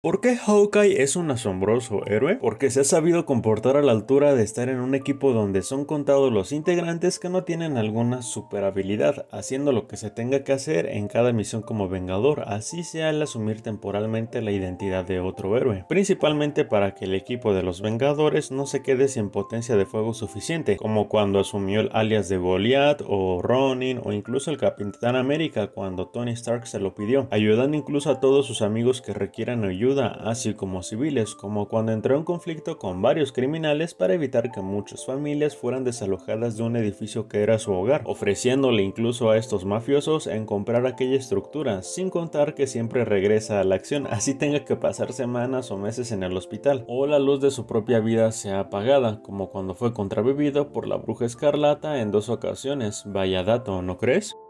¿Por qué Hawkeye es un asombroso héroe? Porque se ha sabido comportar a la altura de estar en un equipo donde son contados los integrantes que no tienen alguna habilidad, haciendo lo que se tenga que hacer en cada misión como Vengador, así sea el asumir temporalmente la identidad de otro héroe, principalmente para que el equipo de los Vengadores no se quede sin potencia de fuego suficiente, como cuando asumió el alias de Goliath o Ronin o incluso el Capitán América cuando Tony Stark se lo pidió, ayudando incluso a todos sus amigos que requieran ayuda así como civiles, como cuando entró en conflicto con varios criminales para evitar que muchas familias fueran desalojadas de un edificio que era su hogar, ofreciéndole incluso a estos mafiosos en comprar aquella estructura, sin contar que siempre regresa a la acción, así tenga que pasar semanas o meses en el hospital, o la luz de su propia vida sea apagada, como cuando fue contravivido por la bruja escarlata en dos ocasiones, vaya dato, ¿no crees?